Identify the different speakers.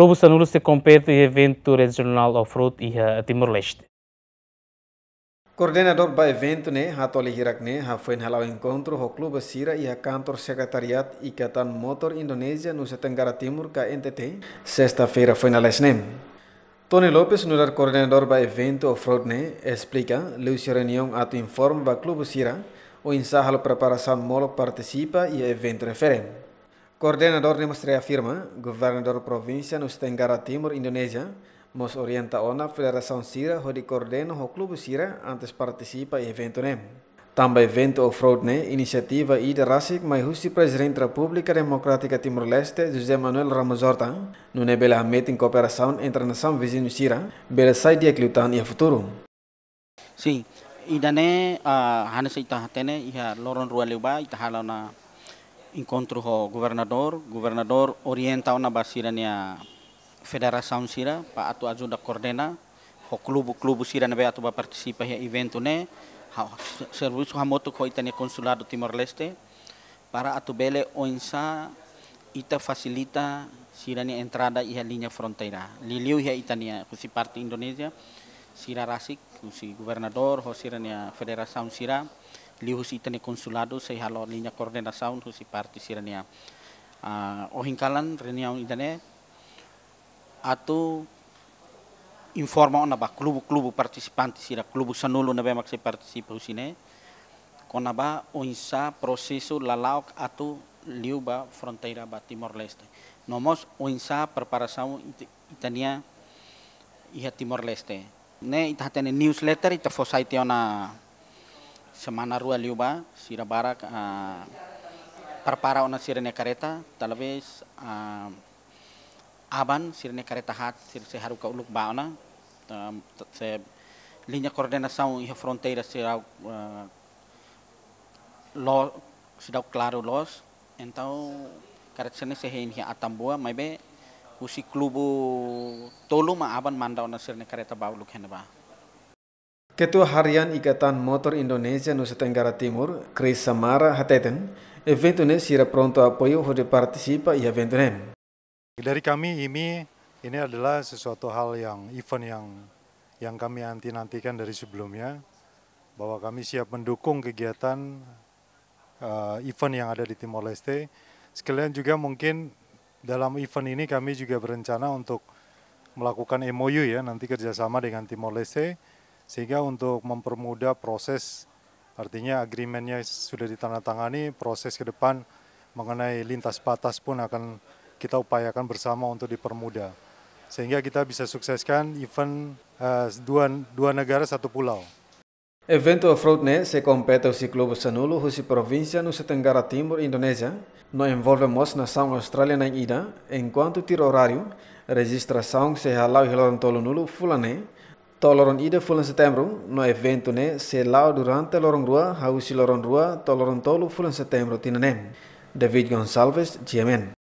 Speaker 1: Clube se compete en el evento regional off-road y eh, Timor-Leste.
Speaker 2: Coordenador do evento, né, Hatoli Hirakne, né, foi no encontro do club Sira y a Cantor Secretariat y Catan Motor Indonesia no Setangara Timur, KNTT. Sexta-feira en el Lesnem. Tony López, nuestro coordenador do evento Offroad, ne explica, Lúcia Reunião ato informe do club Sira, o ensalo preparación molo participa e evento referente. Coordinador Nemostrea afirma, governador Provinsi Nus Tenggara Timur, Indonesia, mos orienta ona Federação Sira hodi coordena ho clube Sira antes participa e evento nem. Tamba evento of road ne, iniciativa ida rasik mai husi Presidente República Democrática Timor-Leste José Manuel Ramos Horta, nune bela amet in cooperação entre nação vizinho Sira, bela sai dia clutan e futuro.
Speaker 1: Sim, idane uh, ah, hanes ita hatene iha loron rua leuba ita na encontro com o governador, o governador orienta una basira na federação sira para atu ajuda coordena o clube clube sira na atu para participa eventune. evento né serviço hamoto ko itane consulado Timor Leste para atu bele oinsa ita facilita sira ni entrada ia linha fronteira liliu ia itania kusi parte Indonesia sira rasik kusi governador ho sira ni federação sira Liu si itane consulado se halo linya coordinação husi parte sirania uh, ohinkalan reunião idane atu informa ona ba klubu klubu partisipanti sira klubu sanulo na bemak se participa husine kona ba oinsa prosesu lalaok atu liu ba fronteira ba Timor Leste nomos oinsa preparação itania iha Timor Leste ne itatene newsletter ita fosai ona semana rua liuba sira barak uh, ah, parpara ona sirene kareta talvez uh, ah, aban sirene kareta hat sir se haruka uluk ba ona se linha coordenação e fronteira sira uh, ah, lo sira claro los então sene se hein hi atambua mai be kusi klubu tolu ma aban manda ona sirene kareta ba uluk ba
Speaker 2: Ketua Harian Ikatan Motor Indonesia Nusa Tenggara Timur, Chris Samara Hateten, event ini sira pronto apoio onde participa e event ini.
Speaker 3: Dari kami ini ini adalah sesuatu hal yang event yang yang kami anti nantikan dari sebelumnya bahwa kami siap mendukung kegiatan uh, event yang ada di Timor Leste. Sekalian juga mungkin dalam event ini kami juga berencana untuk melakukan MOU ya nanti kerjasama dengan Timor Leste sehingga untuk mempermudah proses, artinya agreementnya sudah ditandatangani, proses ke depan mengenai lintas batas pun akan kita upayakan bersama untuk dipermudah. Sehingga kita bisa sukseskan event uh, dua, dua negara satu pulau.
Speaker 2: Evento Afrodne se compete se clube Sanulo, husi província Nusa Tenggara Timur Indonesia No envolve mos nação Austrália na ida, enquanto tiro horário, registração se halau hiloran e tolo nulo fulané, To ide ida fulan no evento ne se lao durante lorong rua, hausi lorong rua, to tolu fulan setembro tinanem. David Gonçalves, GMN.